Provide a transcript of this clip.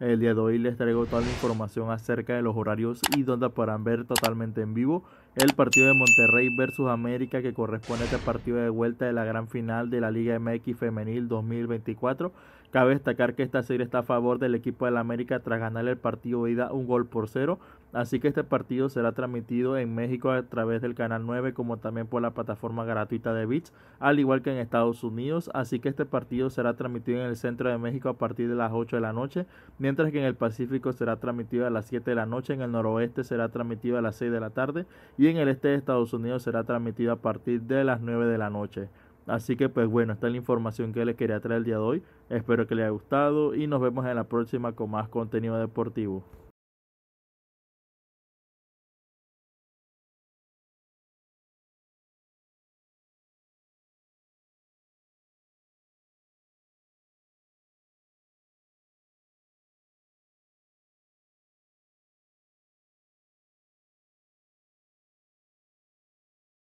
El día de hoy les traigo toda la información acerca de los horarios y donde podrán ver totalmente en vivo el partido de Monterrey versus América que corresponde a este partido de vuelta de la gran final de la Liga MX Femenil 2024. Cabe destacar que esta serie está a favor del equipo la América tras ganar el partido y ida un gol por cero. Así que este partido será transmitido en México a través del canal 9 como también por la plataforma gratuita de Bits, al igual que en Estados Unidos. Así que este partido será transmitido en el centro de México a partir de las 8 de la noche mientras que en el Pacífico será transmitido a las 7 de la noche, en el noroeste será transmitido a las 6 de la tarde y en el este de Estados Unidos será transmitido a partir de las 9 de la noche. Así que pues bueno, esta es la información que les quería traer el día de hoy. Espero que les haya gustado y nos vemos en la próxima con más contenido deportivo.